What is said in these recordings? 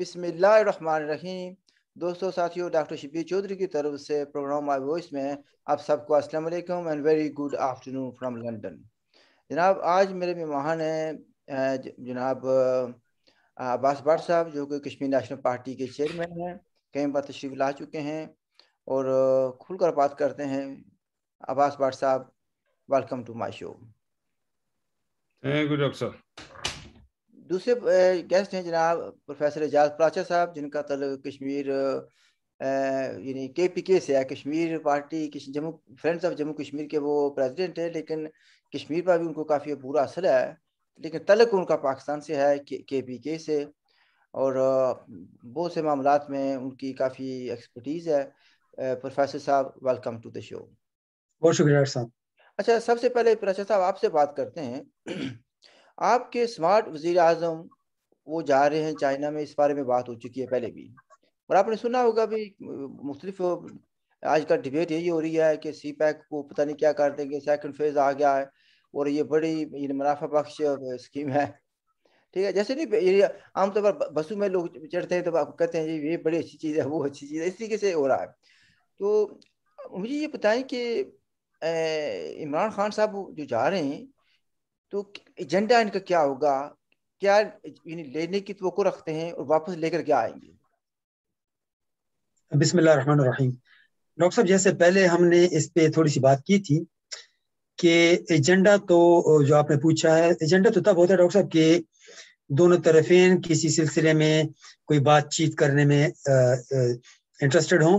रहीम दोस्तों साथियों डॉक्टर शिबी चौधरी की तरफ से प्रोग्राम माय वॉइस में आप सबको अस्सलाम वालेकुम and very good afternoon from London जनाब आज मेरे मेहमान हैं जनाब अब्बास भट्ट साहब जो कि कश्मीर नेशनल पार्टी के चेयरमैन हैं कई बार तशरीफ ला चुके हैं और खुलकर बात करते हैं अब्बास भट साहब welcome to my show thank you doctor दूसरे गेस्ट हैं जनाब प्रोफेसर एजाज प्राचा साहब जिनका तल कश्मीर यानी के पी के से है Kashmir party Jammu friends of Jammu Kashmir के वो प्रेसिडेंट है लेकिन कश्मीर पर भी उनको काफ़ी बुरा असर है लेकिन तलक उनका पाकिस्तान से है के पी के से और बहुत से मामला में उनकी काफ़ी एक्सपर्टीज़ है प्रोफेसर साहब वेलकम टू द शो बहुत शुक्रिया साहब अच्छा सबसे पहले प्राचा साहब आपसे बात करते हैं आपके स्मार्ट वजीर अजम वो जा रहे हैं चाइना में इस बारे में बात हो चुकी है पहले भी और आपने सुना होगा भी मुख्तलिफ आज का डिबेट यही हो रही है कि सी पैक को पता नहीं क्या कर देंगे सेकंड फेज आ गया है और ये बड़ी ये मुनाफा बख्श स्कीम है ठीक है जैसे नहीं ये आमतौर पर बसों में लोग चढ़ते हैं तो आप कहते हैं ये बड़ी अच्छी चीज़ है वो अच्छी चीज़ है इस तरीके से हो रहा है तो मुझे ये बताएं कि इमरान खान साहब जो जा रहे हैं तो एजेंडा इनका क्या होगा क्या इन्हें लेने की तो रखते हैं और वापस लेकर क्या आएंगे बिस्मिल्लाह डॉक्टर साहब जैसे पहले हमने इस पे थोड़ी सी बात की थी कि एजेंडा तो जो आपने पूछा है एजेंडा तो तब होता है डॉक्टर साहब कि दोनों तरफें किसी सिलसिले में कोई बातचीत करने में इंटरेस्टेड हों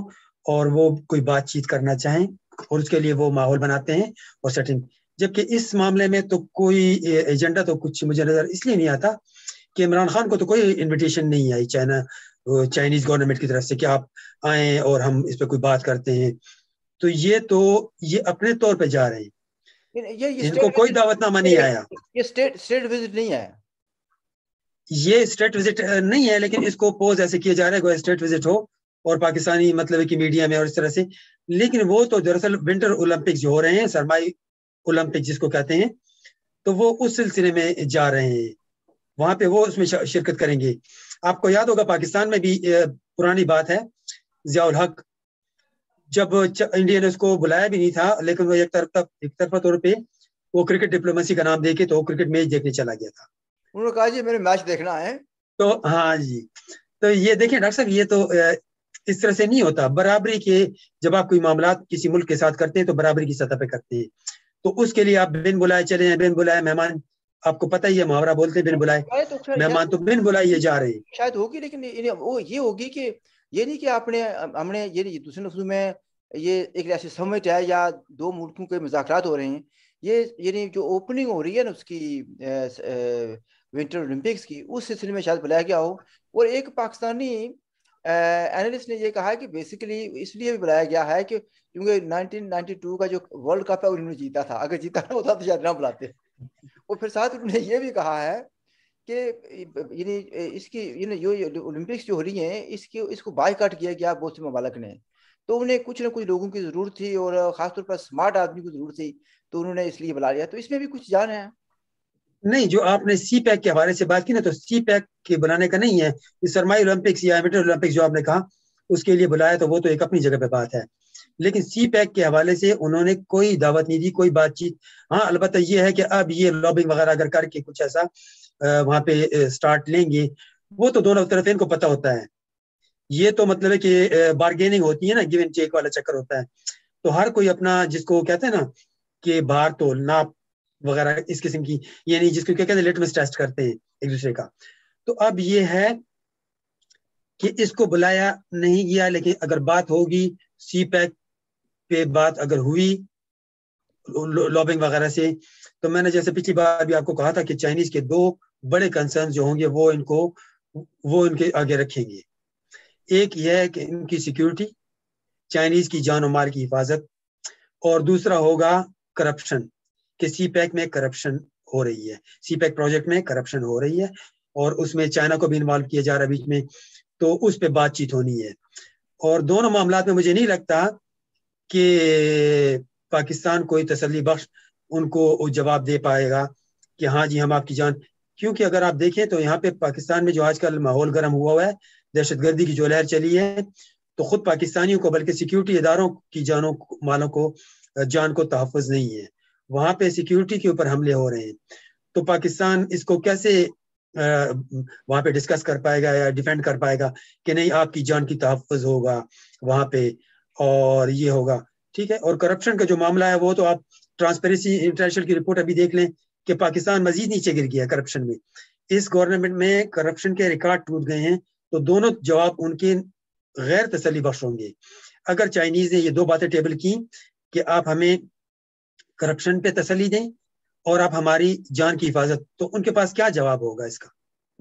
और वो कोई बातचीत करना चाहें और उसके लिए वो माहौल बनाते हैं और सेटिंग जबकि इस मामले में तो कोई एजेंडा तो कुछ मुझे नजर इसलिए नहीं आता कि इमरान खान को तो कोई इनविटेशन नहीं आई चाइना चाइनीज गवर्नमेंट की तरफ से कि आप आए और हम इस पर कोई बात करते हैं तो ये तो ये अपने तौर पर जा रहे हैं ये, ये इनको कोई दावतनामा नहीं आया ये स्टेट स्टेट विजिट नहीं आया ये स्टेट विजिट नहीं है लेकिन इसको पोज ऐसे किया जा रहा है स्टेट विजिट हो और पाकिस्तानी मतलब कि मीडिया में और इस तरह से लेकिन वो तो दरअसल विंटर ओलंपिक जो हो रहे हैं सरमाई ओलंपिक जिसको कहते हैं तो वो उस सिलसिले में जा रहे हैं वहां पे वो उसमें शिरकत करेंगे आपको याद होगा पाकिस्तान में भी पुरानी बात है जियाउल हक जब इंडिया ने उसको बुलाया भी नहीं था लेकिन वो एक तरफ एक तरफा तौर पे वो क्रिकेट डिप्लोमेसी का नाम देके तो क्रिकेट मैच देखने चला गया था उन्होंने कहा जी मेरे मैच देखना है तो हाँ जी तो ये देखिए डॉक्टर साहब ये तो इस तरह से नहीं होता बराबरी के जब आप कोई मामला किसी मुल्क के साथ करते हैं तो बराबरी की सतह पे करते हैं तो उसके लिए आप बिन बुलाए चले जाए बिन बुलाए मेहमान आपको पता ही है मुहावरा बोलते हैं बिन बुलाए तो मेहमान तो बिन बुलाए जा रहे हैं शायद होगी लेकिन वो ये होगी कि ये नहीं कि आपने हमने ये नहीं दूसरे लफ्जों में ये एक ऐसी समिट है या दो मुल्कों के मुजाकर हो रहे हैं ये ये नहीं जो ओपनिंग हो रही है ना उसकी विंटर ओलंपिक्स की उस सिलसिले में शायद बुलाया गया हो और एक पाकिस्तानी एनालिस्ट ने ये कहा है कि बेसिकली इसलिए भी बुलाया गया है कि क्योंकि 1992 का जो वर्ल्ड कप है उन्होंने जीता था अगर जीता ना होता तो शायद ना बुलाते और फिर साथ उन्होंने ये भी कहा है कि यानी इसकी यानी जो ओलंपिक्स जो हो रही हैं इसकी इसको बाईकाट किया गया बहुत से ममालक ने तो उन्हें कुछ ना कुछ लोगों की ज़रूरत थी और ख़ासतौर पर स्मार्ट आदमी की ज़रूरत थी तो उन्होंने इसलिए बुला लिया तो इसमें भी कुछ जान है नहीं जो आपने सी पैक के हवाले से बात की ना तो सी पैक के बनाने का नहीं है सरमाई ओलंपिक्स या एमिटर ओलंपिक्स जो आपने कहा उसके लिए बुलाया तो वो तो एक अपनी जगह पे बात है लेकिन सी पैक के हवाले से उन्होंने कोई दावत नहीं दी कोई बातचीत हाँ अलबत्त ये है कि अब ये लॉबिंग वगैरह अगर करके कुछ ऐसा वहां पे स्टार्ट लेंगे वो तो दोनों तरफ इनको पता होता है ये तो मतलब है कि बार्गेनिंग होती है ना गिव एंड टेक वाला चक्कर होता है तो हर कोई अपना जिसको कहते हैं ना कि भार तो नाप वगैरह इस किस्म की यानी जिसको क्या कहते हैं लिटमस टेस्ट करते हैं एक दूसरे का तो अब ये है कि इसको बुलाया नहीं गया लेकिन अगर बात होगी सी पैक पे बात अगर हुई लॉबिंग वगैरह से तो मैंने जैसे पिछली बार भी आपको कहा था कि चाइनीज के दो बड़े कंसर्न जो होंगे वो इनको वो इनके आगे रखेंगे एक यह है कि इनकी सिक्योरिटी चाइनीज की जान मार की हिफाजत और दूसरा होगा करप्शन कि सी पैक में करप्शन हो रही है सी पैक प्रोजेक्ट में करप्शन हो रही है और उसमें चाइना को भी इन्वॉल्व किया जा रहा है बीच में तो उस पर बातचीत होनी है और दोनों मामला में मुझे नहीं लगता कि पाकिस्तान कोई तसली बख्श उनको जवाब दे पाएगा कि हाँ जी हम आपकी जान क्योंकि अगर आप देखें तो यहाँ पे पाकिस्तान में जो आजकल माहौल गर्म हुआ हुआ है दहशत गर्दी की जो लहर चली है तो खुद पाकिस्तानियों को बल्कि सिक्योरिटी इदारों की जानों मालों को जान को तहफ़ नहीं है वहां पे सिक्योरिटी के ऊपर हमले हो रहे हैं तो पाकिस्तान इसको कैसे वहां पे डिस्कस कर पाएगा या डिफेंड कर पाएगा कि नहीं आपकी जान की तहफ़ होगा वहां पे और ये होगा ठीक है और करप्शन का जो मामला है वो तो आप ट्रांसपेरेंसी इंटरनेशनल की रिपोर्ट अभी देख लें कि पाकिस्तान मजीद नीचे गिर गया करप्शन में इस गवर्नमेंट में करप्शन के रिकॉर्ड टूट गए हैं तो दोनों जवाब उनके गैर तसली बख्श होंगे अगर चाइनीज ने ये दो बातें टेबल की कि आप हमें करप्शन पे तसली दें और आप हमारी जान की हिफाजत तो उनके पास क्या जवाब होगा इसका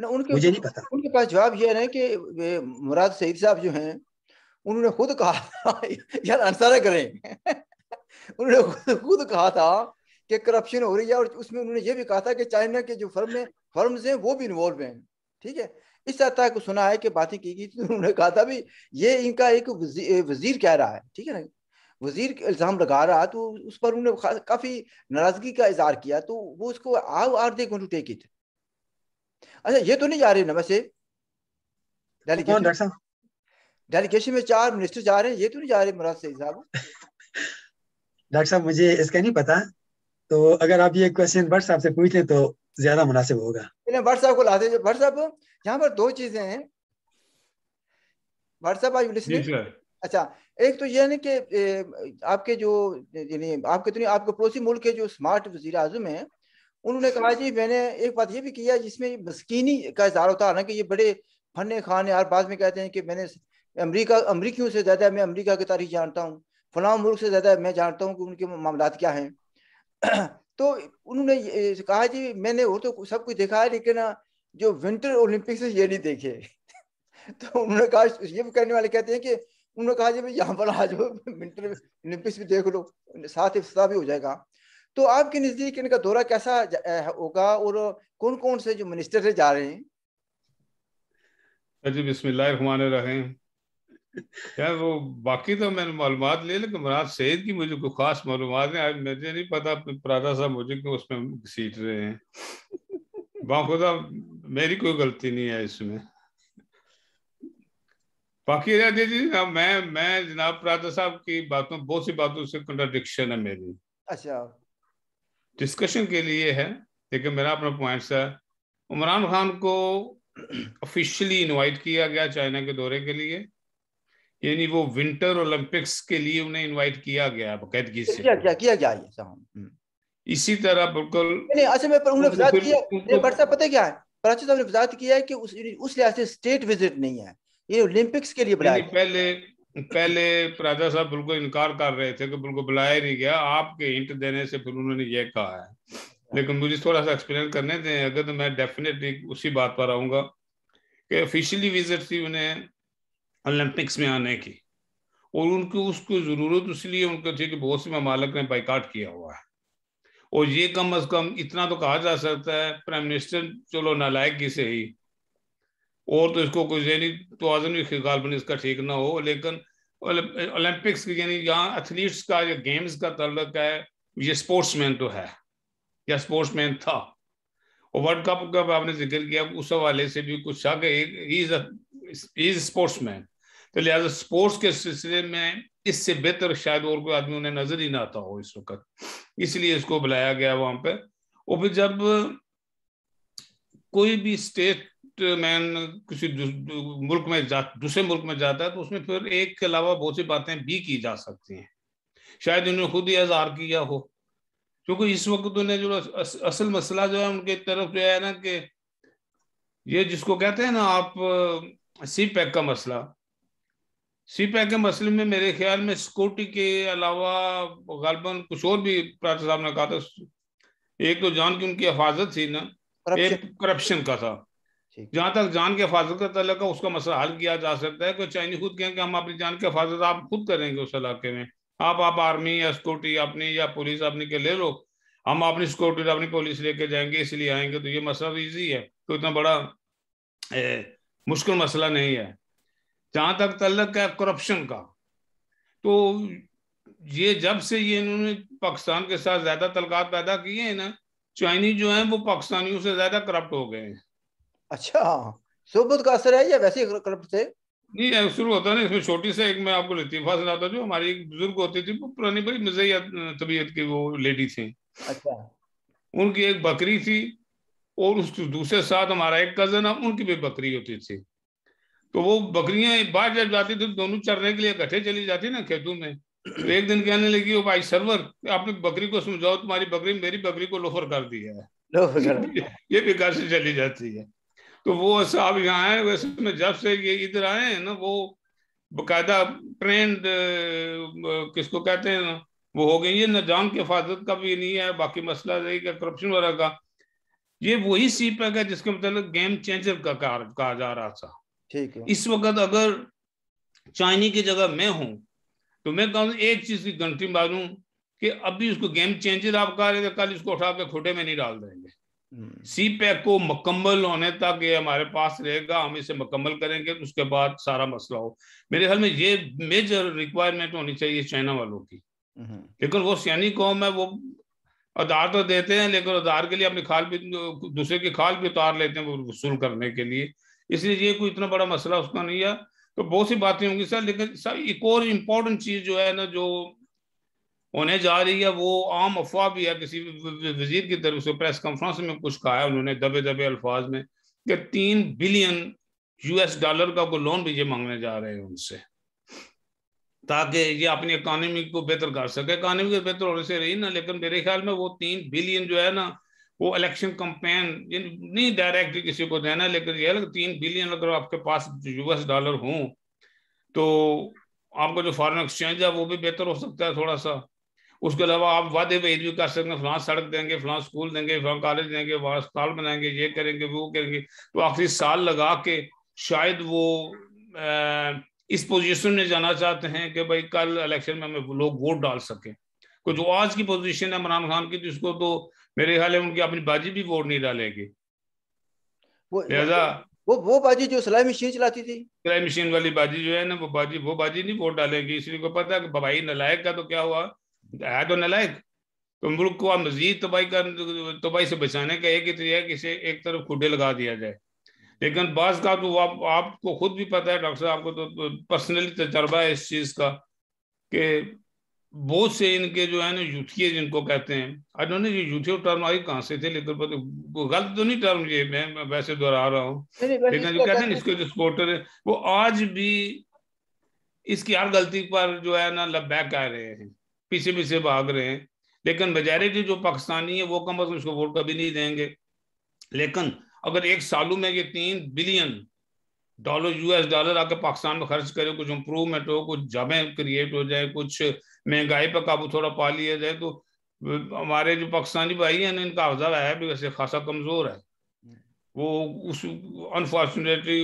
ना उनके मुझे नहीं पता उनके पास जवाब यह है कि मुराद सईद साहब जो हैं उन्होंने खुद कहा यार अनसारा करें उन्होंने खुद कहा था कि करप्शन हो रही है और उसमें उन्होंने ये भी कहा था कि चाइना के जो फर्म है फर्म्स हैं वो भी इन्वॉल्व हैं ठीक है इस तरह को सुना है कि बातें की गई तो उन्होंने कहा था भी ये इनका एक वजीर, वजीर कह रहा है ठीक है ना वजीर इल्ज़ाम लगा रहा तो उस पर उन्होंने काफ़ी नाराज़गी का इजहार किया तो वो उसको आओ are they to take it अच्छा ये तो नहीं जा रहे ना वैसे डेलीगेशन डेलीगेशन में चार मिनिस्टर जा रहे हैं ये तो नहीं जा रहे मुराद सईद साहब डॉक्टर साहब मुझे इसका नहीं पता तो अगर आप ये क्वेश्चन भट्ट साहब से पूछ लें तो ज्यादा मुनासिब होगा भट्ट साहब को ला दे भट्ट साहब यहाँ पर दो चीजें हैं भट्ट साहब आई लिसनिंग अच्छा एक तो यानी कि आपके जो यानी आपके तो नहीं आपके पड़ोसी मुल्क के जो स्मार्ट वजी अजम हैं उन्होंने कहा जी मैंने एक बात ये भी किया जिसमें मस्कीनी का इजहार होता है ना कि ये बड़े फन खान हर बाद में कहते हैं कि मैंने अमरीका अमरीकियों से ज़्यादा मैं अमरीका की तारीख जानता हूँ फलाम मुल्क से ज़्यादा मैं जानता हूँ कि उनके मामला क्या हैं तो उन्होंने कहा जी मैंने वो तो सब कुछ देखा है लेकिन जो विंटर ओलंपिक्स ये नहीं देखे तो उन्होंने कहा ये भी करने वाले कहते हैं कि उन्होंने कहा जी यहाँ पर आज विंटर ओलंपिक्स भी देख लो साथ ही भी हो जाएगा तो आपके नजदीक इनका दौरा कैसा होगा और कौन कौन से जो मिनिस्टर है जा रहे हैं अजी बिस्मिल्लाहमान रहीम यार वो बाकी तो मैंने मालूम ले लेकिन मराज सैद की मुझे कोई खास मालूम है आज मुझे नहीं पता अपने प्रादा साहब मुझे क्यों उसमें सीट रहे हैं बाखुदा मेरी कोई गलती नहीं है इसमें बाकी जी जनाब हाँ, मैं मैं जनाब प्रादा साहब की बातों बहुत सी बातों से कंट्राडिक्शन है मेरी अच्छा डिस्कशन के लिए है लेकिन मेरा अपना पॉइंट्स है उमरान खान को ऑफिशियली इनवाइट किया गया चाइना के दौरे के लिए यानी वो विंटर ओलंपिक्स के लिए उन्हें इनवाइट किया गया बकायदगी से किया गया किया गया हम्म। इसी तरह बिल्कुल नहीं अच्छा मैं उन्होंने वजात किया बट पता क्या है प्राची अच्छा, साहब ने वजात किया है कि उस उस लिहाज से स्टेट विजिट नहीं है ये ओलंपिक्स के लिए बुलाया पहले पहले राजा साहब बिल्कुल इनकार कर रहे थे कि बिल्कुल बुलाया नहीं गया आपके हिंट देने से फिर उन्होंने ये कहा है लेकिन मुझे थोड़ा सा एक्सप्लेन करने दें अगर तो मैं डेफिनेटली उसी बात पर आऊंगा कि ऑफिशियली विजिट थी उन्हें ओलंपिक्स में आने की और उनकी उसकी ज़रूरत इसलिए उनको थी कि बहुत से ममालक ने बाइकाट किया हुआ है और ये कम अज़ कम इतना तो कहा जा सकता है प्राइम मिनिस्टर चलो नालायक से ही और तो इसको कुछ यानी तो आजम भी गालबन इसका ठीक ना हो लेकिन ओलंपिक्स की यानी जहाँ एथलीट्स का या गेम्स का तल्लक है ये स्पोर्ट्स मैन तो है या स्पोर्ट्समैन मैन था और वर्ल्ड कप का आपने जिक्र किया उस हवाले से भी कुछ शक है स्पोर्ट्स मैन तो लिहाजा स्पोर्ट्स के सिलसिले में इससे बेहतर शायद और कोई आदमी उन्हें नजर ही ना आता हो इस वक्त इसलिए इसको बुलाया गया वहां पर और फिर जब कोई भी स्टेट मैन किसी मुल्क में जा दूसरे मुल्क में जाता है तो उसमें फिर एक के अलावा बहुत सी बातें भी की जा सकती हैं शायद उन्होंने खुद ही इजहार किया हो क्योंकि इस वक्त उन्हें तो जो अस, असल मसला जो है उनके तरफ जो है ना कि ये जिसको कहते हैं ना आप सी पैक e का मसला सी पैक e के मसले में मेरे ख्याल में सिक्योरिटी के अलावा गालबन कुछ और भी प्राचार्य साहब ने कहा था एक तो जान की उनकी हिफाजत थी ना एक करप्शन का था जहाँ तक जान के हिफाजत का तलक है उसका मसला हल किया जा सकता है कोई चाइनीज खुद कहें कि हम अपनी जान के हिफाजत आप खुद करेंगे उस इलाके में आप आप आर्मी या सिक्योरिटी अपनी या पुलिस अपनी के ले लो हम अपनी सिक्योरिटी अपनी पुलिस लेके जाएंगे इसलिए आएंगे तो ये मसला ईजी तो है तो इतना बड़ा ए, मुश्किल मसला नहीं है जहाँ तक तलक है करप्शन का तो ये जब से ये इन्होंने पाकिस्तान के साथ ज़्यादा तलकात पैदा किए हैं ना चाइनीज जो हैं वो पाकिस्तानियों से ज़्यादा करप्ट हो गए हैं अच्छा सुबुद का असर है या वैसे करप्ट थे नहीं शुरू होता नहीं इसमें छोटी से एक मैं आपको लतीफा सुनाता जो हमारी एक बुजुर्ग होती थी वो पुरानी बड़ी मजैया तबीयत की वो लेडी थी अच्छा उनकी एक बकरी थी और उसके दूसरे साथ हमारा एक कजन है उनकी भी बकरी होती थी तो वो बकरियां बाहर जब जाती थी दोनों चरने के लिए इकट्ठे चली जाती ना खेतों में तो एक दिन कहने लगी वो भाई सरवर आपने बकरी को समझाओ तुम्हारी बकरी मेरी बकरी को लोफर कर दिया है ये भी घर से चली जाती है तो वो साहब यहाँ आए वैसे तो में जब से ये इधर आए ना वो बकायदा ट्रेंड किसको कहते हैं ना वो हो गई ये नजाम की हिफाजत का भी नहीं है बाकी मसला क्या करप्शन वगैरह का ये वही सी पैक है जिसके मतलब गेम चेंजर का कार कहा जा रहा था ठीक है इस वक्त अगर चाइनी की जगह मैं हूँ तो मैं कहूँ एक चीज की घंटी मारूं कि अभी उसको गेम चेंजर आप कह रहे थे कल इसको उठा के खोटे में नहीं डाल देंगे सी hmm. पैक e को मुकम्मल होने तक ये हमारे पास रहेगा हम इसे मुकम्मल करेंगे उसके बाद सारा मसला हो मेरे ख्याल में ये मेजर रिक्वायरमेंट होनी चाहिए चाइना वालों की hmm. लेकिन वो सैनी कौम है वो उधार तो देते हैं लेकिन उधार के लिए अपनी खाल भी दूसरे की खाल भी उतार लेते हैं वसूल करने के लिए इसलिए ये कोई इतना बड़ा मसला उसका नहीं है तो बहुत सी बातें होंगी सर लेकिन सर एक और इम्पोर्टेंट चीज़ जो है ना जो होने जा रही है वो आम अफवाह भी है किसी वजीर की तरफ से प्रेस कॉन्फ्रेंस में कुछ कहा है उन्होंने दबे दबे अल्फाज में कि तीन बिलियन यूएस डॉलर का वो लोन भी ये मांगने जा रहे हैं उनसे ताकि ये अपनी इकानमी को बेहतर कर सके इकानमी को बेहतर होने से रही ना लेकिन मेरे ख्याल में वो तीन बिलियन जो है ना वो इलेक्शन कंपेन नहीं डायरेक्टली किसी को देना लेकिन ये है तीन बिलियन अगर आपके पास यूएस डॉलर हों तो आपका जो फॉरेन एक्सचेंज है वो भी बेहतर हो सकता है थोड़ा सा उसके अलावा आप वादे वेद भी कर सकते हैं फलां सड़क देंगे फलां स्कूल देंगे फलां कॉलेज देंगे वहाँ अस्पताल बनाएंगे ये करेंगे वो करेंगे तो आखिरी साल लगा के शायद वो इस पोजीशन में जाना चाहते हैं कि भाई कल इलेक्शन में हमें लोग वोट डाल सकें को जो आज की पोजीशन है इमरान खान की तो तो मेरे ख्याल है उनकी अपनी बाजी भी वोट नहीं डालेगी लिहाजा वो वो बाजी जो सिलाई मशीन चलाती थी सिलाई मशीन वाली बाजी जो है ना वो बाजी वो बाजी नहीं वोट डालेगी इसलिए को पता है कि भाई नलायक का तो क्या हुआ है तो नलायक तो मुल्क को मजीद तबाही का तबाही से बचाने का एक ही तरीका है कि इसे एक तरफ खुडे लगा दिया जाए लेकिन बाज का तो आप, आपको खुद भी पता है डॉक्टर साहब आपको तो पर्सनली तो तजर्बा है इस चीज़ का कि बहुत से इनके जो है ना यूथिए जिनको कहते हैं आई ये यूथियो टर्म आई कहाँ से थे लेकिन गलत तो नहीं टर्म ये मैं वैसे दोहरा रहा हूँ लेकिन जो कहते हैं इसके जो सपोर्टर है वो आज भी इसकी हर गलती पर जो है ना लबैक आ रहे हैं पीछे पीछे भाग रहे हैं लेकिन मेजोरिटी जो पाकिस्तानी है वो कम अज कम उसको वोट कभी नहीं देंगे लेकिन अगर एक सालों में ये तीन बिलियन डॉलर यूएस डॉलर आकर पाकिस्तान में खर्च करें कुछ इम्प्रूवमेंट हो कुछ जॉबें क्रिएट हो जाए कुछ महंगाई पर काबू थोड़ा पा लिया जाए तो हमारे जो पाकिस्तानी भाई हैं इनका हौसला है भी वैसे खासा कमज़ोर है वो उस अनफॉर्चुनेटली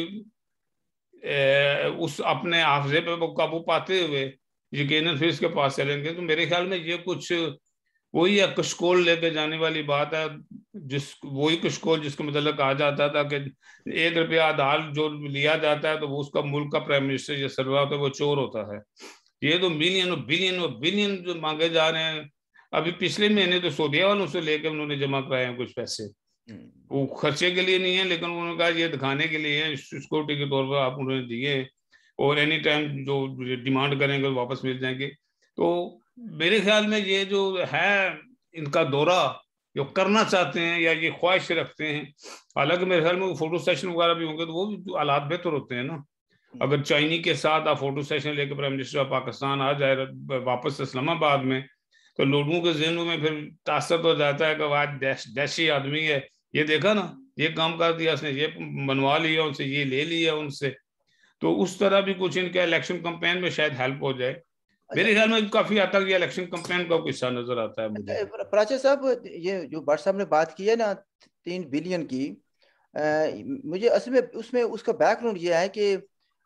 उस अपने हाफजे पे काबू पाते हुए यकीन फिर इसके पास चलेंगे तो मेरे ख्याल में ये कुछ वही कशकोल लेके जाने वाली बात है जिस वही कशकोल जिसके मतलब कहा जाता था कि एक रुपया आधार जो लिया जाता है तो वो उसका मुल्क का प्राइम मिनिस्टर या सरवा वो चोर होता है ये तो मिलियन और बिलियन और बिलियन जो मांगे जा रहे हैं अभी पिछले महीने तो सोदिया वालों से लेके उन्होंने जमा कराए हैं कुछ पैसे हम्म। वो खर्चे के लिए नहीं है लेकिन उन्होंने कहा ये दिखाने के लिए है सिक्योरिटी के तौर पर आप उन्होंने दिए और एनी टाइम जो डिमांड करेंगे वापस मिल जाएंगे तो मेरे ख्याल में ये जो है इनका दौरा जो करना चाहते हैं या ये ख्वाहिश रखते हैं हालांकि मेरे ख्याल में वो फोटो सेशन वगैरह भी होंगे तो वो भी आलात बेहतर होते हैं ना हम्म। अगर चाइनी के साथ आप फोटो सेशन लेकर प्राइम मिनिस्टर ऑफ पाकिस्तान आ जाए वापस इस्लामाबाद में तो लोगों के जहनों में फिर तासर हो जाता है कि आज देश देशी आदमी है ये देखा ना ये काम कर दिया उसने ये बनवा लिया उनसे ये ले लिया उनसे तो उस तरह भी कुछ इनका इलेक्शन कंपेन में शायद हेल्प हो जाए अच्छा। मेरे ख्याल में काफी हद तक ये इलेक्शन कंपेन का किस्सा नजर आता है मुझे अच्छा, प्राचीन साहब ये जो भट्ट साहब ने बात की है ना तीन बिलियन की आ, मुझे असल में उसमें उसका बैकग्राउंड ये है कि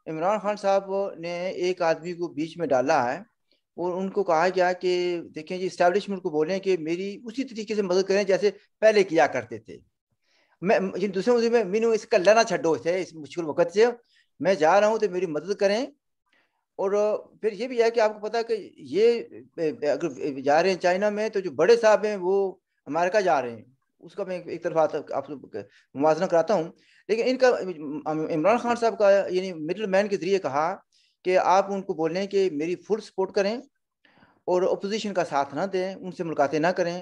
इमरान खान साहब ने एक आदमी को बीच में डाला है और उनको कहा गया कि देखें जी इस्टेब्लिशमेंट को बोलें कि मेरी उसी तरीके से मदद करें जैसे पहले किया करते थे मैं दूसरे मुझे मैं मीनू इसका लेना छो इसे इस मुश्किल वक्त से मैं जा रहा हूँ तो मेरी मदद करें और फिर ये भी है कि आपको पता है कि ये अगर जा रहे हैं चाइना में तो जो बड़े साहब हैं वो अमेरिका जा रहे हैं उसका मैं एक तरफ आप मुवजना कराता हूँ लेकिन इनका इमरान खान साहब का यानी मिडल मैन के जरिए कहा कि आप उनको बोलें कि मेरी फुल सपोर्ट करें और अपोजिशन का साथ ना दें उनसे मुलाकातें ना करें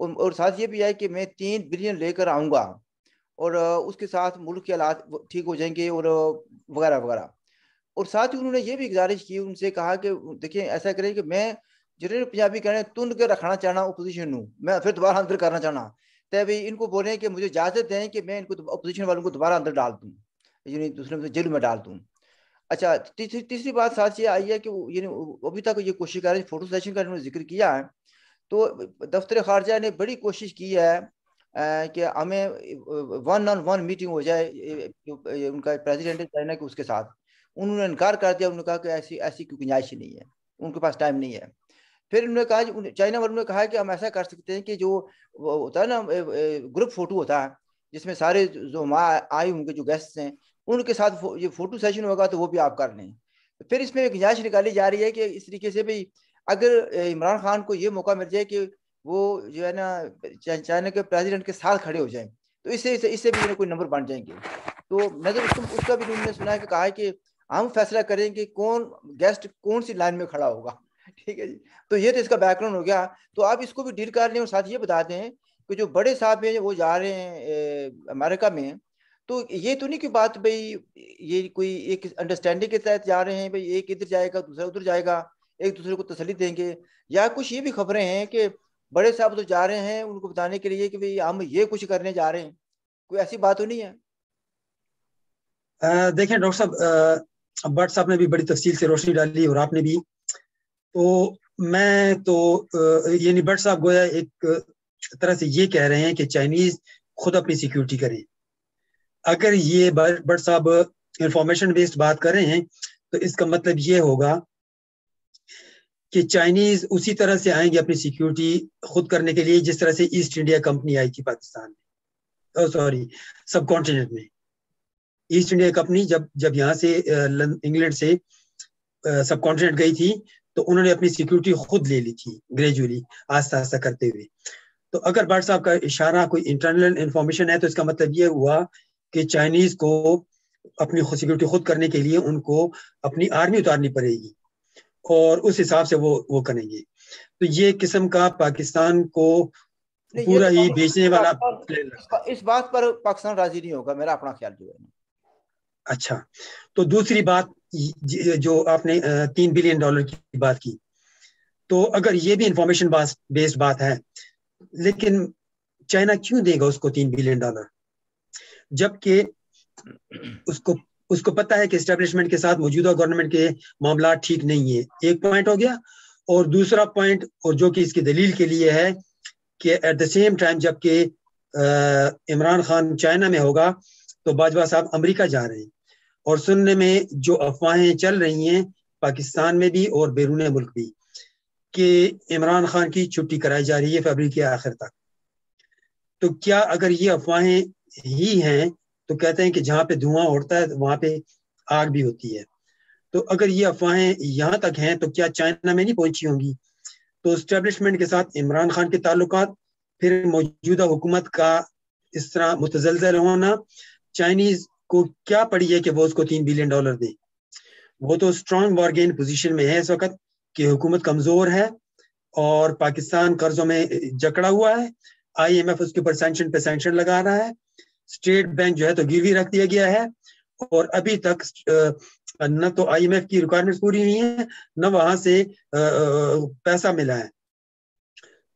और साथ ये भी है कि मैं तीन बिलियन लेकर आऊँगा और उसके साथ मुल्क के हालात ठीक हो जाएंगे और वगैरह वगैरह और साथ ही उन्होंने ये भी गुजारिश की उनसे कहा कि देखिए ऐसा करें कि मैं जिन्होंने पंजाबी ਕਹਿੰਦੇ ਤੁੰਨ ਕੇ ਰੱਖਣਾ ਚਾਹਣਾ ਆਪੋਜੀਸ਼ਨ ਨੂੰ ਮੈਂ ਫਿਰ ਦੁਬਾਰਾ ਅੰਦਰ ਕਰਨਾ ਚਾਹਣਾ ਤੇ ਵੀ इनको ਬੋਲ कि मुझे इजाजत दें कि मैं इनको अपोजिशन वालों को दोबारा अंदर डाल दूँ यानी दूसरे में जेल में डाल दूँ अच्छा तीसरी तीसरी बात साथ ये आई है कि यानी अभी तक ये कोशिश कर रहे हैं फोटो सेशन का इन्होंने जिक्र किया है तो दफ्तर खारजा ने बड़ी कोशिश की है कि हमें वन ऑन वन मीटिंग हो जाए उनका प्रेसिडेंट चाइना के उसके साथ उन्होंने इनकार कर दिया उन्होंने कहा कि ऐसी ऐसी कोई गुंजाइश नहीं है उनके पास टाइम नहीं है फिर उन्होंने कहा चाइना वालों ने कहा कि हम ऐसा कर सकते हैं कि जो होता है ना ग्रुप फोटो होता है जिसमें सारे जो माँ आए होंगे जो गेस्ट हैं उनके साथ ये फोटो सेशन होगा तो वो भी आप कर लें फिर इसमें गुंजाइश निकाली जा रही है कि इस तरीके से भी अगर इमरान खान को ये मौका मिल जाए कि वो जो है ना चाइना के प्रेसिडेंट के साथ खड़े हो जाए तो इससे इससे, इससे भी कोई नंबर बन जाएंगे तो मैं तो उसको उसका भी उन्होंने सुना है कि कहा है कि हम फैसला करें कि कौन गेस्ट कौन सी लाइन में खड़ा होगा ठीक है जी तो ये तो इसका बैकग्राउंड हो गया तो आप इसको भी डील कर लें और साथ ये बता दें कि जो बड़े साहब हैं वो जा रहे हैं अमेरिका में तो ये तो नहीं की बात भाई ये कोई एक अंडरस्टैंडिंग के तहत जा रहे हैं भाई एक इधर जाएगा दूसरा उधर जाएगा एक दूसरे को तसली देंगे या कुछ ये भी खबरें हैं कि बड़े साहब तो जा रहे हैं उनको बताने के लिए कि भाई हम ये कुछ करने जा रहे हैं कोई ऐसी बात तो नहीं है देखें डॉक्टर साहब भट्ट साहब ने भी बड़ी तफसील से रोशनी डाली और आपने भी तो मैं तो यानी भट्ट साहब गोया एक तरह से ये कह रहे हैं कि चाइनीज खुद अपनी सिक्योरिटी करे अगर ये भट्ट साहब इंफॉर्मेशन बेस्ड बात कर रहे हैं तो इसका मतलब ये होगा कि चाइनीज उसी तरह से आएंगे अपनी सिक्योरिटी खुद करने के लिए जिस तरह से ईस्ट इंडिया कंपनी आई थी पाकिस्तान में सॉरी सब कॉन्टिनेंट में ईस्ट इंडिया कंपनी जब जब यहाँ से इंग्लैंड से सब कॉन्टिनेंट गई थी तो उन्होंने अपनी सिक्योरिटी खुद ले ली थी ग्रेजुअली आस्ता आस्ता करते हुए तो अगर भट्ट साहब का इशारा कोई इंटरनल इंफॉर्मेशन है तो इसका मतलब ये हुआ कि चाइनीज को अपनी सिक्योरिटी खुद करने के लिए उनको अपनी आर्मी उतारनी पड़ेगी और उस हिसाब से वो वो करेंगे तो ये किस्म का पाकिस्तान को पूरा ही बेचने वाला इस बात पर पाकिस्तान राजी नहीं होगा मेरा अपना ख्याल जो है अच्छा तो दूसरी बात जो आपने तीन बिलियन डॉलर की बात की तो अगर ये भी इंफॉर्मेशन बेस्ड बात है लेकिन चाइना क्यों देगा उसको तीन बिलियन डॉलर जबकि उसको उसको पता है कि स्टेब्लिशमेंट के साथ मौजूदा गवर्नमेंट के मामला ठीक नहीं है एक पॉइंट हो गया और दूसरा पॉइंट और जो कि इसकी दलील के लिए है कि एट द सेम टाइम जबकि इमरान खान चाइना में होगा तो बाजवा साहब अमरीका जा रहे हैं और सुनने में जो अफवाहें चल रही हैं पाकिस्तान में भी और बैरून मुल्क भी कि इमरान खान की छुट्टी कराई जा रही है फरवरी के आखिर तक तो क्या अगर ये अफवाहें ही हैं तो कहते हैं कि जहाँ पे धुआं उड़ता है वहां पे आग भी होती है तो अगर ये अफवाहें यहाँ तक हैं तो क्या चाइना में नहीं पहुंची होंगी तो स्टेब्लिशमेंट के साथ इमरान खान के ताल्लुक फिर मौजूदा हुकूमत का इस तरह मुतजलजल होना चाइनीज को क्या पड़ी है कि वो उसको तीन बिलियन डॉलर दे वो तो स्ट्रॉन्ग बार्गेन पोजिशन में है इस वक्त कि हुकूमत कमजोर है और पाकिस्तान कर्जों में जकड़ा हुआ है आईएमएफ उसके ऊपर सैंक्शन पे सेंशन लगा रहा है स्टेट बैंक जो है तो गिरवी रख दिया गया है और अभी तक न तो आईएमएफ की रिक्वायरमेंट पूरी हुई है न वहां से पैसा मिला है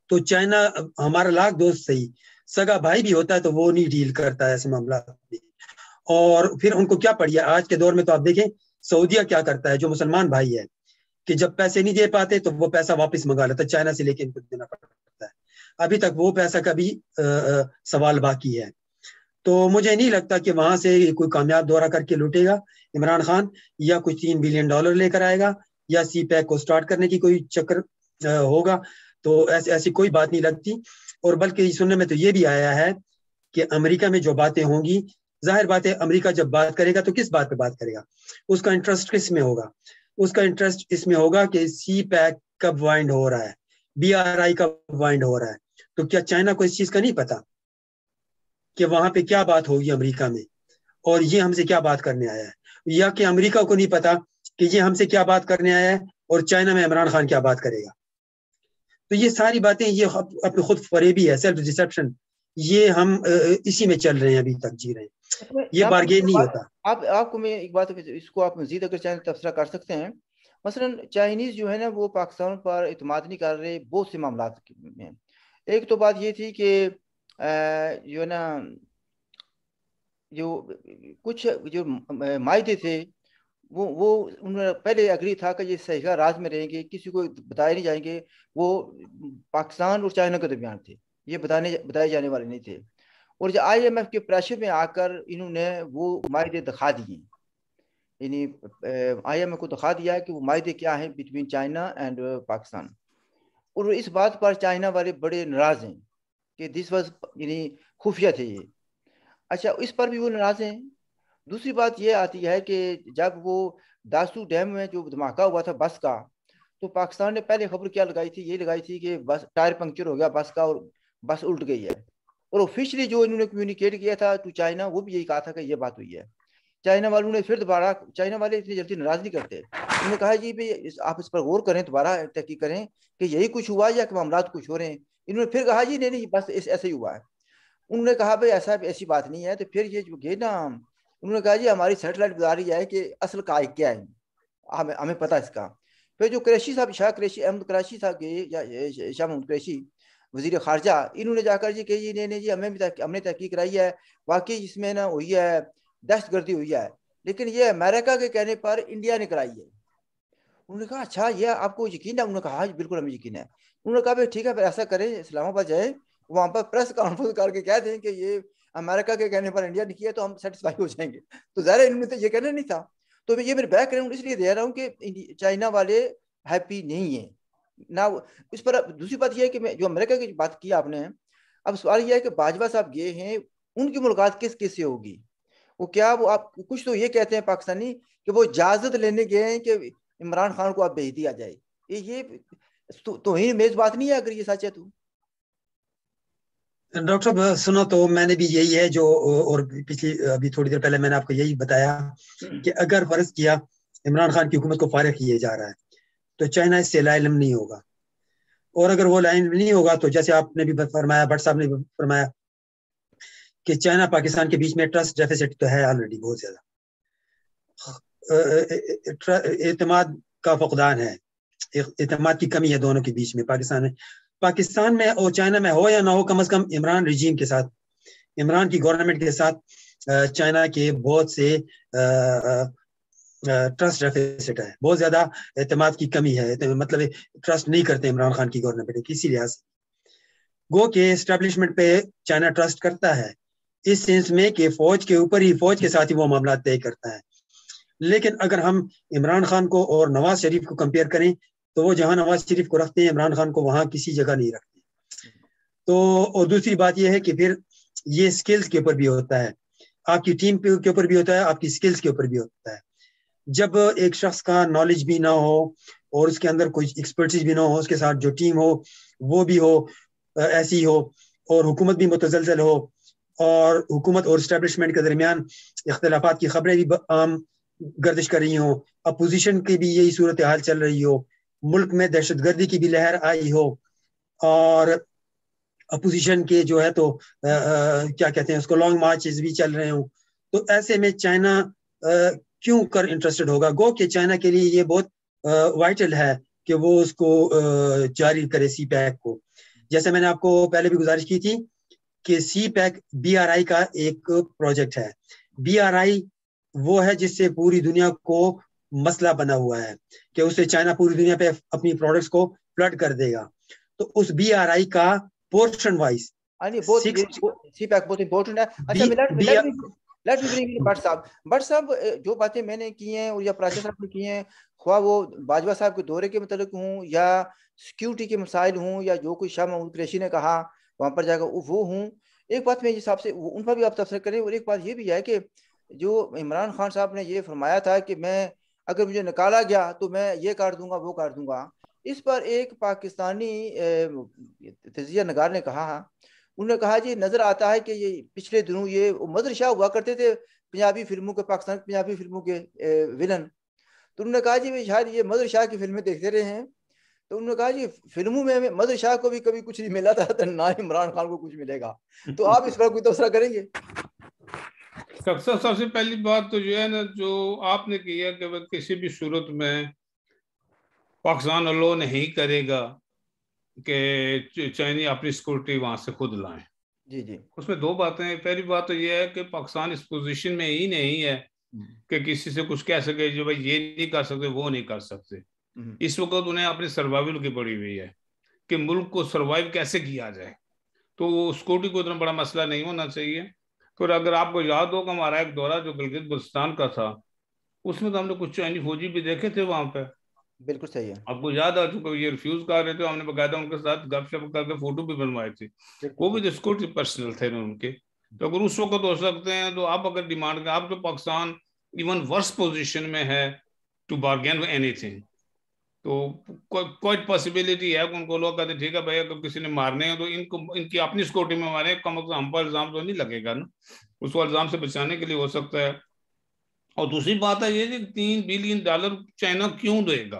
तो चाइना हमारा लाख दोस्त सही सगा भाई भी होता है तो वो नहीं डील करता है ऐसे मामला और फिर उनको क्या पड़ी आज के दौर में तो आप देखें सऊदिया क्या करता है जो मुसलमान भाई है कि जब पैसे नहीं दे पाते तो वो पैसा वापस मंगा लेता चाइना से लेके इनको देना पड़ता है अभी तक वो पैसा का भी आ, सवाल बाकी है तो मुझे नहीं लगता कि वहां से कोई कामयाब दौरा करके लुटेगा इमरान खान या कुछ तीन बिलियन डॉलर लेकर आएगा या सी पैक को स्टार्ट करने की कोई चक्कर होगा तो ऐसी ऐसी कोई बात नहीं लगती और बल्कि सुनने में तो ये भी आया है कि अमेरिका में जो बातें होंगी जाहिर बात है अमरीका जब बात करेगा तो किस बात पर बात करेगा उसका इंटरेस्ट किस में होगा उसका इंटरेस्ट इसमें होगा कि सी पैक कब वाइंड हो रहा है बी आर आई कब वाइंड हो रहा है तो क्या चाइना को इस चीज का नहीं पता कि वहां पे क्या बात होगी अमेरिका में और ये हमसे क्या बात करने आया है या कि अमेरिका को नहीं पता कि ये हमसे क्या बात करने आया है और चाइना में इमरान खान क्या बात करेगा तो ये सारी बातें ये अपने खुद फरेबी है सेल्फ डिसेप्शन ये हम इसी में चल रहे हैं अभी तक जी रहे हैं अच्छा, ये बार्गेन नहीं होता आप आपको मैं एक बात इसको आप मजीद अगर चाहें तो तबसरा कर सकते हैं मसलन चाइनीज जो है ना वो पाकिस्तान पर अतमाद नहीं कर रहे बहुत से मामला में एक तो बात ये थी कि जो है ना जो कुछ जो मायदे थे वो वो उन्होंने पहले अग्री था कि ये सहीगा राज में रहेंगे किसी को बताए नहीं जाएंगे वो पाकिस्तान और चाइना के दरमियान थे ये बताने बताए जाने वाले नहीं थे और जो आई एम एफ के प्रेशर में आकर इन्होंने वो माहे दिखा दिए यानी एफ को दिखा दिया कि वो माहे क्या हैं बिटवीन चाइना एंड पाकिस्तान और इस बात पर चाइना वाले बड़े नाराज हैं कि दिस वॉज यानी खुफिया थे ये अच्छा इस पर भी वो नाराज हैं दूसरी बात ये आती है कि जब वो दासू डैम में जो धमाका हुआ था बस का तो पाकिस्तान ने पहले खबर क्या लगाई थी ये लगाई थी कि बस टायर पंक्चर हो गया बस का और बस उल्ट गई है और ऑफिशियली जो इन्होंने कम्युनिकेट किया था टू चाइना वो भी यही कहा था कि ये बात हुई है चाइना वालों ने फिर दोबारा चाइना वाले इतनी जल्दी नाराज नहीं करते उन्होंने कहा जी भाई आप इस पर गौर करें दोबारा तहकीक करें कि यही कुछ हुआ या कि मामला कुछ हो रहे हैं इन्होंने फिर कहा जी नहीं नहीं बस ऐसे ही हुआ है उन्होंने कहा भाई ऐसा ऐसी बात नहीं है तो फिर ये जो गए ना हम उन्होंने कहा जी हमारी सेटेलाइट बता रही है कि असल काय क्या है हमें हमें पता इसका फिर जो क्रेशी साहब शाह क्रेशी अहमद क्रैशी साहब गए शाह महमूद क्रेशी वजीर खारजा इन्होंने जाकर जी कही नहीं नहीं जी हमें भी हमने तहकीक कराई है वाकई इसमें ना हुई है दहशत गर्दी हुई है लेकिन ये अमेरिका के कहने पर इंडिया ने कराई है उन्होंने कहा अच्छा यह आपको यकीन है उन्होंने कहा हाँ बिल्कुल हमें यकीन है उन्होंने कहा भाई ठीक है फिर ऐसा करें इस्लामाबाद जाए वहाँ पर प्रेस कॉन्फ्रेंस करके कह दें कि ये अमेरिका के कहने पर इंडिया ने किया तो हम सेटिस्फाई हो जाएंगे तो ज़ाहिर इनमें तो ये कहना नहीं था तो ये मेरे बैकग्राउंड इसलिए दे रहा हूँ कि चाइना वाले हैप्पी नहीं है ना इस पर दूसरी बात यह है कि मैं जो अमेरिका की बात की आपने अब सवाल यह है कि बाजवा साहब गए हैं उनकी मुलाकात किस किस से होगी वो क्या वो आप कुछ तो ये कहते हैं पाकिस्तानी कि वो इजाजत लेने गए हैं कि इमरान खान को आप भेज दिया जाए ये ये तो, तो ही मेज बात नहीं है अगर ये सच है तो डॉक्टर साहब सुनो तो मैंने भी यही है जो और पिछली अभी थोड़ी देर पहले मैंने आपको यही बताया कि अगर फर्ज किया इमरान खान की हुकूमत को फारग किया जा रहा है तो चाइना इससे लाइलम नहीं होगा और अगर वो लाइन नहीं होगा तो जैसे आपने भी फरमाया भट्ट साहब ने भी फरमाया कि चाइना पाकिस्तान के बीच में ट्रस्ट डेफिसिट तो है ऑलरेडी बहुत ज्यादा एतमाद का फुकदान है एतमाद की कमी है दोनों के बीच में पाकिस्तान में पाकिस्तान में और चाइना में हो या ना हो कम अज कम इमरान रजीम के साथ इमरान की गवर्नमेंट के साथ चाइना के बहुत से ट्रस्ट डेफिसिट है बहुत ज्यादा अतमाद की कमी है मतलब ट्रस्ट नहीं करते इमरान खान की गवर्नमेंट किसी लिहाज से गो के इस्टेब्लिशमेंट पे चाइना ट्रस्ट करता है इस सेंस में कि फौज के ऊपर ही फौज के साथ ही वो मामला तय करता है लेकिन अगर हम इमरान खान को और नवाज शरीफ को कंपेयर करें तो वो जहां नवाज शरीफ को रखते हैं इमरान खान को वहां किसी जगह नहीं रखते तो और दूसरी बात यह है कि फिर ये स्किल्स के ऊपर भी होता है आपकी टीम के ऊपर भी होता है आपकी स्किल्स के ऊपर भी होता है जब एक शख्स का नॉलेज भी ना हो और उसके अंदर कोई एक्सपर्टीज भी ना हो उसके साथ जो टीम हो वो भी हो ऐसी हो और हुकूमत भी मुतजलजल हो और हुकूमत और इस्टेब्लिशमेंट के दरमियान इख्तलाफात की खबरें भी आम गर्दिश कर रही हो अपोजिशन की भी यही सूरत हाल चल रही हो मुल्क में दहशत गर्दी की भी लहर आई हो और अपोजिशन के जो है तो आ, आ, क्या कहते हैं उसको लॉन्ग मार्चेस भी चल रहे हो तो ऐसे में चाइना क्यों कर इंटरेस्टेड होगा गो के चाइना के लिए ये बहुत वाइटल है कि वो उसको जारी करे सी पैक को जैसे मैंने आपको पहले भी गुजारिश की थी कि CPEC B R I का एक प्रोजेक्ट है बी आर आई वो है जिससे पूरी दुनिया को मसला बना हुआ है कि उससे चाइना पूरी दुनिया पे अपनी प्रोडक्ट्स को फ्लड कर देगा तो उस बीआरआई का पोर्शन हाँ वाइज अच्छा, जो बातें मैंने की हैं और या प्राचीन साहब ने की हैं ख्वा वो बाजवा साहब के दौरे के मतलब हूँ या सिक्योरिटी के मसाइल हूँ या जो कोई शाह महमूद कुरैशी ने कहा वहाँ पर जाकर वो हूँ एक बात मेरे हिसाब से उन पर भी आप तबसर करें और एक बात ये भी है कि जो इमरान खान साहब ने ये फरमाया था कि मैं अगर मुझे निकाला गया तो मैं ये काट दूंगा वो काट दूंगा इस पर एक पाकिस्तानी तजिया नगार ने कहा उन्होंने कहा जी नज़र आता है कि ये पिछले दिनों ये मदर शाह हुआ करते थे पंजाबी फिल्मों के पाकिस्तान पंजाबी फिल्मों के विलन तो उन्होंने कहा जी शायद ये मदर शाह की फिल्में देखते रहे हैं तो उन्होंने कहा जी फिल्मों में मदर शाह को भी कभी कुछ नहीं मिला था तो ना इमरान खान को कुछ मिलेगा तो आप इस पर कोई तबसरा करेंगे सबसे सबसे पहली बात तो ये है ना जो आपने किया कि वह किसी भी सूरत में पाकिस्तान अलो नहीं करेगा कि चाइनी अपनी सिक्योरिटी वहां से खुद लाए जी जी उसमें दो बातें हैं पहली बात तो ये है कि पाकिस्तान इस पोजीशन में ही नहीं है हम्म। कि किसी से कुछ कह सके जो भाई ये नहीं कर सकते वो नहीं कर सकते हम्म। इस वक्त उन्हें अपने सर्वाइवल की पड़ी हुई है कि मुल्क को सर्वाइव कैसे किया जाए तो सिक्योरिटी को इतना बड़ा मसला नहीं होना चाहिए फिर अगर आपको याद होगा हमारा एक दौरा जो गिलगित बल्तिस्तान का था उसमें तो हमने कुछ चाइनीज तो फौजी भी देखे थे वहाँ पे बिल्कुल सही है आपको याद आ चुका ये रिफ्यूज कर रहे थे हमने बकायदा उनके साथ गपशप करके फोटो भी बनवाए थे वो भी तो सिक्योरिटी पर्सनल थे उनके तो अगर उस वक्त हो सकते हैं तो आप अगर डिमांड करें आप तो पाकिस्तान इवन वर्स पोजिशन में है टू बार्गेन एनी थिंग तो कोई पॉसिबिलिटी है उनको लोग कहते ठीक है भाई अगर किसी ने मारने हैं तो इनको इनकी अपनी सिक्योरिटी में मारे कम अज कम हम पर इल्ज़ाम तो नहीं लगेगा ना उसको इल्ज़ाम से बचाने के लिए हो सकता है और दूसरी बात है ये कि तीन बिलियन डॉलर चाइना क्यों देगा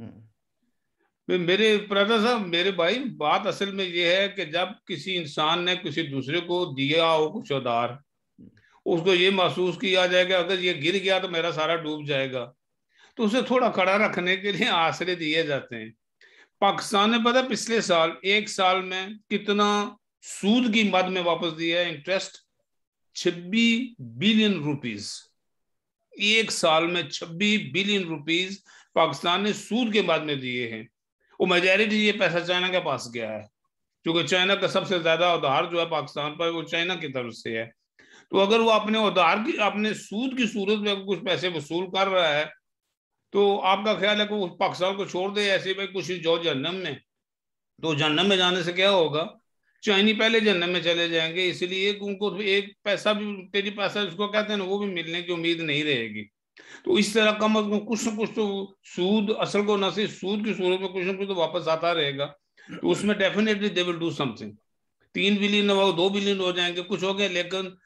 हम्म। मेरे ब्रदर साहब मेरे भाई बात असल में ये है कि जब किसी इंसान ने किसी दूसरे को दिया हो कुछ उधार हम्म। उसको ये महसूस किया जाएगा अगर ये गिर गया तो मेरा सारा डूब जाएगा तो उसे थोड़ा कड़ा रखने के लिए आश्रय दिए जाते हैं पाकिस्तान ने पता पिछले साल एक साल में कितना सूद की मद में वापस दिया है इंटरेस्ट छब्बीस बिलियन रुपीस एक साल में छब्बीस बिलियन रुपीस पाकिस्तान ने सूद के बाद में दिए हैं वो मेजोरिटी ये पैसा चाइना के पास गया है क्योंकि चाइना का सबसे ज्यादा उधार जो है पाकिस्तान पर वो चाइना की तरफ से है तो अगर वो अपने उधार की अपने सूद की सूरत में कुछ पैसे वसूल कर रहा है तो आपका ख्याल है कि पाकिस्तान को छोड़ दे ऐसे भाई कुछ जो जन्म में तो जन्म में जाने से क्या होगा चाइनी पहले जन्म में चले जाएंगे इसलिए उनको एक पैसा भी तेरी पैसा जिसको कहते हैं ना वो भी मिलने की उम्मीद नहीं रहेगी तो इस तरह कम अज कम कुछ ना कुछ तो सूद असल को ना सिर्फ सूद की सूरत में कुछ ना कुछ तो वापस आता रहेगा तो उसमें definitely they will do something तीन बिलियन हो दो बिलियन हो जाएंगे कुछ हो गए लेकिन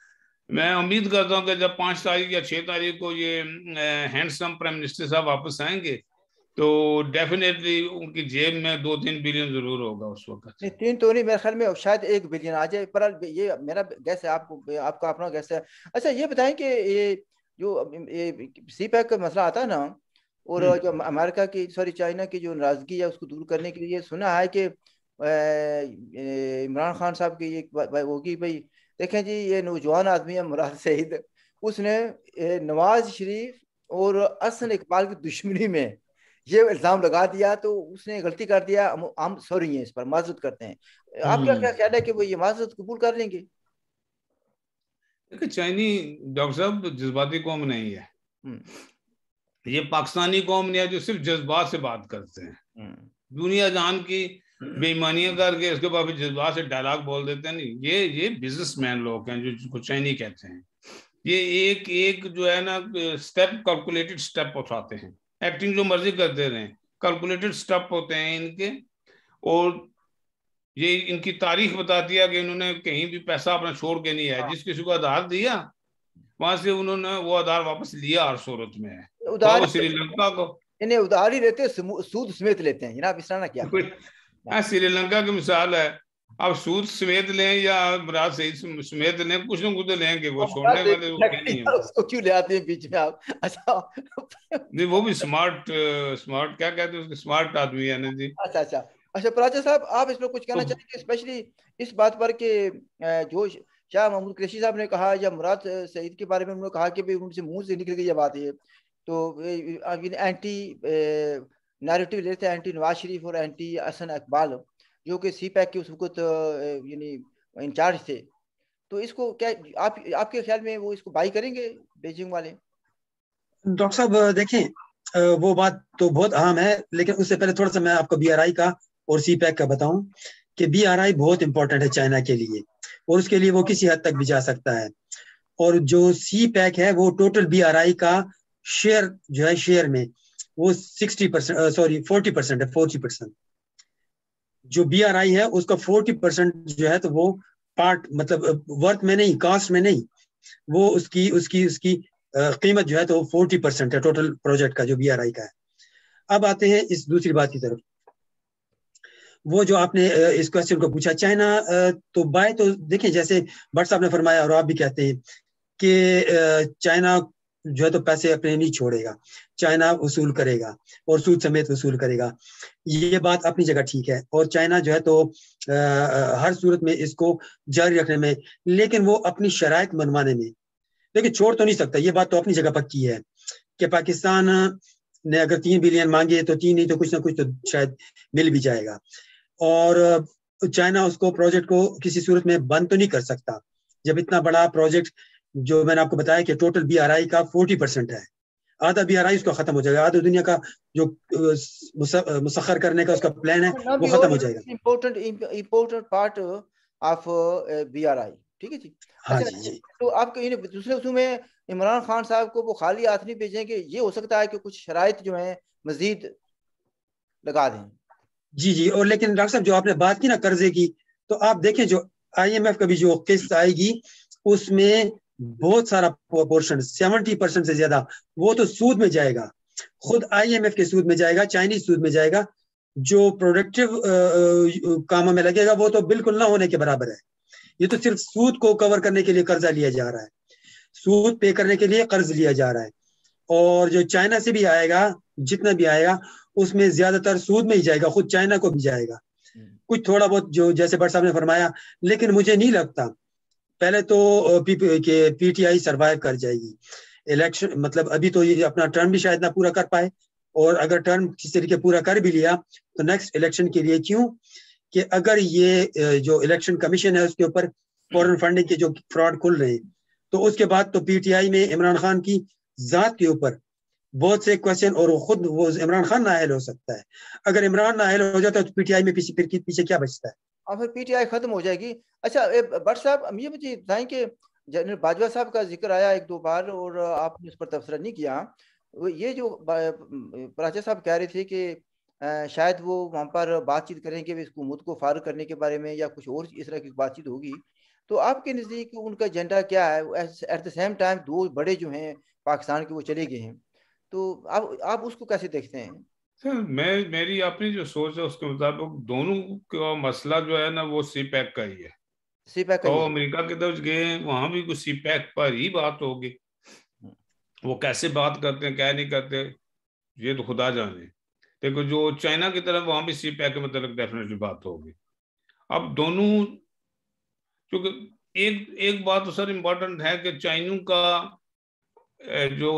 मैं उम्मीद करता हूं कि जब पांच तारीख या छह तारीख को ये हैंडसम प्राइम मिनिस्टर साहब वापस आएंगे तो डेफिनेटली उनकी जेब में दो तीन बिलियन जरूर होगा उस वक्त नहीं तीन तो नहीं मेरे ख्याल में शायद एक बिलियन आ जाए पर ये मेरा गैस है आपको आपका अपना गैस है अच्छा ये बताएं कि ये जो ये सी पैक का मसला आता है ना और हम्म। जो अमेरिका की सॉरी चाइना की जो नाराजगी है उसको दूर करने के लिए सुना है कि इमरान खान साहब की एक होगी भाई देखें जी ये नौजवान आदमी है मुराद सईद उसने नवाज शरीफ और असन इकबाल की दुश्मनी में ये इल्ज़ाम लगा दिया तो उसने गलती कर दिया हम सॉरी हैं इस पर माजरत करते हैं आपका क्या हम्म। ख्याल है कि वो ये माजरत कबूल कर लेंगे देखिए चाइनी डॉक्टर साहब तो जज्बाती कौम नहीं है हम्म। ये पाकिस्तानी कौम नहीं है जो सिर्फ जज्बात से बात करते हैं हम्म। दुनिया जहान की बेईमानियां करके इसके बाद फिर जज्बा से डायलॉग बोल देते हैं नहीं ये ये बिजनेसमैन लोग हैं जो कुछ नहीं कहते हैं ये एक एक जो है ना स्टेप कैलकुलेटेड स्टेप उठाते हैं एक्टिंग जो मर्जी करते रहे कैलकुलेटेड स्टेप होते हैं इनके और ये इनकी तारीख बताती है कि इन्होंने कहीं भी पैसा अपना छोड़ के नहीं आया जिस किसी को आधार दिया वहां से उन्होंने वो आधार वापस लिया हर सूरत में है तो श्रीलंका को इन्हें उधार ही लेते सूद समेत लेते हैं जनाब इस क्या श्रीलंका की मिसाल है आप सूद समेत लें या रात सही समेत लें कुछ ना कुछ तो लेंगे वो छोड़ने वाले वो नहीं है उसको क्यों ले आते हैं बीच में आप अच्छा नहीं वो भी स्मार्ट स्मार्ट क्या कहते हैं स्मार्ट आदमी है ना जी अच्छा अच्छा अच्छा प्राचा साहब आप इसमें कुछ कहना चाहेंगे स्पेशली इस बात पर कि जो शाह महमूद कृषि साहब ने कहा या मुराद सईद के बारे में उन्होंने कहा कि भाई उनसे मुंह से निकल गई ये बात है तो एंटी नैरेटिव लेते हैं एंटी नवाज शरीफ और एंटी असन अकबाल जो कि सी पैक के उस वक्त यानी इंचार्ज थे तो इसको क्या आप आपके ख्याल में वो इसको बाई करेंगे बेजिंग वाले डॉक्टर साहब देखें वो बात तो बहुत अहम है लेकिन उससे पहले थोड़ा सा मैं आपको बी का और सी पैक का बताऊं कि बी बहुत इंपॉर्टेंट है चाइना के लिए और उसके लिए वो किसी हद तक भी जा सकता है और जो सी पैक है वो टोटल बी का शेयर जो है शेयर में वो sixty percent sorry forty percent है फोर्टी परसेंट जो बी आर आई है उसका फोर्टी परसेंट जो है तो वो पार्ट मतलब वर्थ uh, में नहीं कास्ट में नहीं वो उसकी उसकी उसकी uh, कीमत जो है तो फोर्टी परसेंट है टोटल प्रोजेक्ट का जो बी आर आई का है अब आते हैं इस दूसरी बात की तरफ वो जो आपने uh, इस क्वेश्चन को पूछा चाइना तो बाय तो देखिए जैसे भट्ट साहब ने फरमाया और आप भी कहते हैं कि चाइना जो है तो पैसे अपने नहीं छोड़ेगा चाइना वसूल करेगा और सूद समेत वसूल करेगा ये बात अपनी जगह ठीक है और चाइना जो है तो आ, हर सूरत में इसको जारी रखने में लेकिन वो अपनी शराय मनवाने में देखिए छोड़ तो नहीं सकता ये बात तो अपनी जगह पक्की है कि पाकिस्तान ने अगर तीन बिलियन मांगे तो तीन नहीं तो कुछ ना कुछ तो शायद मिल भी जाएगा और चाइना उसको प्रोजेक्ट को किसी सूरत में बंद तो नहीं कर सकता जब इतना बड़ा प्रोजेक्ट जो मैंने आपको बताया कि टोटल बी का फोर्टी परसेंट है आधा बी आर आई उसका खत्म हो जाएगा आधा दुनिया का जो मुसखर करने का उसका प्लान है हाँ, वो खत्म हो जाएगा important important part of B R I ठीक है जी हाँ अच्छा, जी तो आप दूसरे उसमें इमरान खान साहब को वो खाली हाथ नहीं भेजें कि ये हो सकता है कि कुछ शराइ जो है मजीद लगा दें जी जी और लेकिन डॉक्टर साहब जो आपने बात की ना कर्जे की तो आप देखें जो आईएमएफ का भी जो किस्त आएगी उसमें बहुत सारा पोर्शन सेवेंटी परसेंट से ज्यादा वो तो सूद में जाएगा खुद आईएमएफ के सूद में जाएगा चाइनीज सूद में जाएगा जो प्रोडक्टिव कामों में लगेगा वो तो बिल्कुल ना होने के बराबर है ये तो सिर्फ सूद को कवर करने के लिए कर्जा लिया जा रहा है सूद पे करने के लिए कर्ज लिया जा रहा है और जो चाइना से भी आएगा जितना भी आएगा उसमें ज्यादातर सूद में ही जाएगा खुद चाइना को भी जाएगा हम्म। कुछ थोड़ा बहुत जो जैसे भट्ट साहब ने फरमाया लेकिन मुझे नहीं लगता पहले तो के पीटीआई सरवाइव कर जाएगी इलेक्शन मतलब अभी तो ये अपना टर्म भी शायद ना पूरा कर पाए और अगर टर्म किसी तरीके पूरा कर भी लिया तो नेक्स्ट इलेक्शन के लिए क्यों कि अगर ये जो इलेक्शन कमीशन है उसके ऊपर फॉरन फंडिंग के जो फ्रॉड खुल रहे हैं तो उसके बाद तो पीटीआई में इमरान खान की जात के ऊपर बहुत से क्वेश्चन और खुद वो इमरान खान नाहल हो सकता है अगर इमरान नाहल हो जाता है तो पीटीआई में पीछे फिर पीछे क्या बचता है और फिर पीटीआई खत्म हो जाएगी अच्छा भट्ट साहब ये मुझे बताएं कि जनरल बाजवा साहब का जिक्र आया एक दो बार और आपने उस पर तबसरा नहीं किया ये जो प्राचा साहब कह रहे थे कि शायद वो वहाँ पर बातचीत करेंगे इस हुकूमत को फारग करने के बारे में या कुछ और इस तरह की बातचीत होगी तो आपके नज़दीक उनका एजेंडा क्या है एट द सेम टाइम दो बड़े जो हैं पाकिस्तान के वो चले गए हैं तो आप आप उसको कैसे देखते हैं सर अच्छा, मैं मेरी अपनी जो सोच है उसके मुताबिक दोनों का मसला जो है ना वो सी पैक का ही है सी पैक तो अमेरिका की तरफ गए वहां भी कुछ सी पैक पर ही बात होगी वो कैसे बात करते हैं क्या नहीं करते ये तो खुदा जाने देखो जो चाइना की तरफ वहां भी सी पैक के मतलब डेफिनेटली बात होगी अब दोनों क्योंकि एक एक बात तो सर इम्पोर्टेंट है कि चाइनों का जो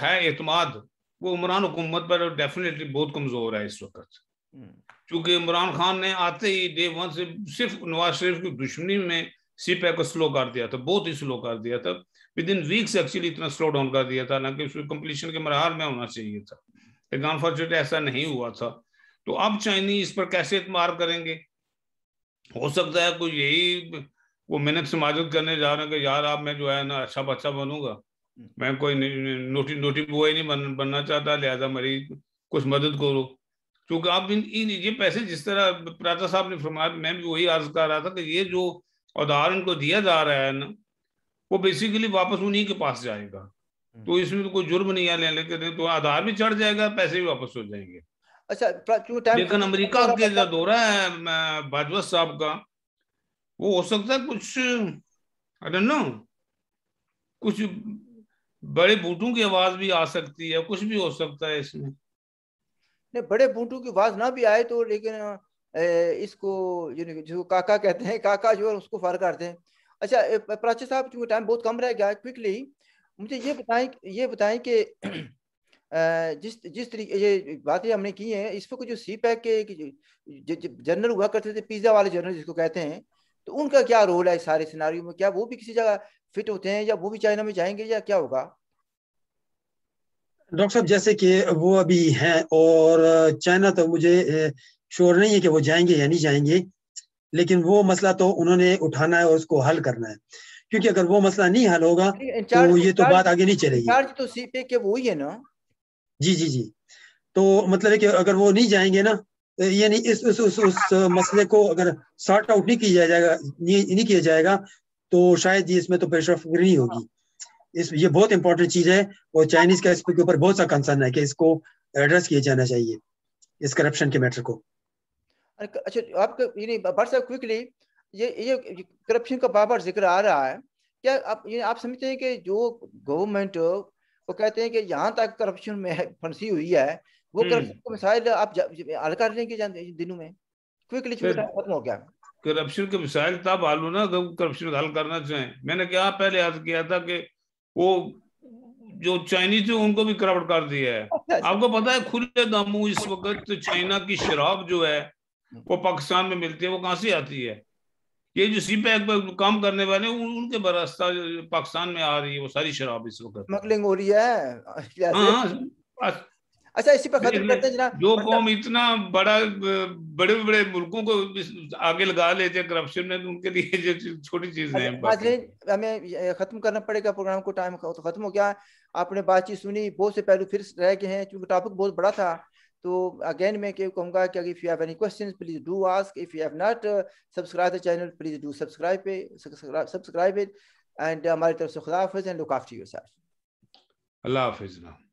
है एतमाद वो इमरान हुकूमत पर डेफिनेटली बहुत कमज़ोर है इस वक्त हम्म। क्योंकि इमरान खान ने आते ही डे वन से सिर्फ नवाज शरीफ की दुश्मनी में सी पैक को स्लो कर दिया था बहुत ही स्लो कर दिया था विद इन वीक्स एक्चुअली इतना स्लो डाउन कर दिया था हालांकि उसको कम्पलीशन के मरहार में होना चाहिए था लेकिन अनफॉर्चुनेट ऐसा नहीं हुआ था तो अब चाइनीज पर कैसे इतमार करेंगे हो सकता है कोई यही वो मेहनत समाजत करने जा रहे हैं कि यार आप मैं जो है ना अच्छा बच्चा बनूंगा मैं कोई नोटी नोटी बुआ ही नहीं बन, बनना चाहता लिहाजा मरी कुछ मदद करो क्योंकि आप इन, इन ये पैसे जिस तरह प्राता साहब ने फरमाया मैं भी वही अर्ज कर रहा था कि ये जो औदार इनको दिया जा रहा है ना वो बेसिकली वापस उन्हीं के पास जाएगा हम्म। तो इसमें तो कोई जुर्म नहीं है लेने के तो आधार भी चढ़ जाएगा पैसे भी वापस हो जाएंगे अच्छा लेकिन अमरीका के जो दौरा है बाजवा साहब का वो हो सकता है कुछ अरे न कुछ बड़े बूटों की आवाज भी आ सकती है कुछ भी हो सकता है इसमें नहीं बड़े बूटों की आवाज ना भी आए तो लेकिन इसको जो काका कहते हैं काका जो है उसको फर करते हैं अच्छा प्राची साहब क्योंकि टाइम बहुत कम रह गया क्विकली मुझे ये बताएं ये बताएं कि जिस जिस तरीके ये बातें हमने की हैं इस वक्त जो सी पैक के जर्नल हुआ करते थे पिज्ज़ा वाले जर्नल जिसको कहते हैं तो उनका क्या रोल है सारे सिनारियों में क्या वो भी किसी जगह फिट होते हैं या वो भी चाइना में जाएंगे या क्या होगा डॉक्टर साहब जैसे कि वो अभी हैं और चाइना तो मुझे शोर नहीं है कि वो जाएंगे या नहीं जाएंगे लेकिन वो मसला तो उन्होंने उठाना है और उसको हल करना है क्योंकि अगर वो मसला नहीं हल होगा तो ये तो बात आगे नहीं चलेगी चार्ज तो सीपे के वो ही है ना जी जी जी तो मतलब है कि अगर वो नहीं जाएंगे ना यानी इस उस, उस, उस मसले को अगर सॉर्ट आउट नहीं किया जाएगा नहीं किया जाएगा तो शायद ये इसमें तो पेशरफ नहीं होगी इस ये बहुत इंपॉर्टेंट चीज है और चाइनीज का इसके ऊपर बहुत सा कंसर्न है कि इसको एड्रेस किया जाना चाहिए इस करप्शन के मैटर को अच्छा आपका यानी साहब क्विकली ये ये करप्शन का बार बार जिक्र आ रहा है क्या आप ये आप समझते हैं कि जो गवर्नमेंट वो कहते हैं कि यहाँ तक करप्शन में फंसी हुई है वो करप्शन को मिसाइल आप हल कर लेंगे दिनों में क्विकली खत्म हो गया करप्शन के मिसाइल तब हल हो ना जब करप्शन हल करना चाहें मैंने क्या पहले याद किया था कि वो जो चाइनीज है उनको भी करप्ट कर दिया है अच्छा। आपको पता है खुले दामू इस वक्त चाइना की शराब जो है वो पाकिस्तान में मिलती है वो कहाँ से आती है ये जो सी पैक पर काम करने वाले उन, उनके बरास्ता पाकिस्तान में आ रही है वो सारी शराब इस वक्त स्मगलिंग हो रही है हाँ, अच्छा इसी पर खत्म करते हैं जनाब जो कौम मतलब इतना बड़ा बड़े बड़े मुल्कों को आगे लगा लेते हैं करप्शन में तो उनके लिए छोटी चीज है हमें खत्म करना पड़ेगा प्रोग्राम को टाइम खत्म हो गया आपने बातचीत सुनी बहुत से पहलू फिर रह गए हैं क्योंकि टॉपिक बहुत बड़ा था तो अगेन मैं क्या कहूँगा कि if you have any question please do ask if you have not subscribe the channel please do subscribe पे सब्सक्राइब इट एंड हमारी तरफ से खुदा हाफिज एंड लुक आफ्टर योरसेल्फ अल्लाह हाफिज ना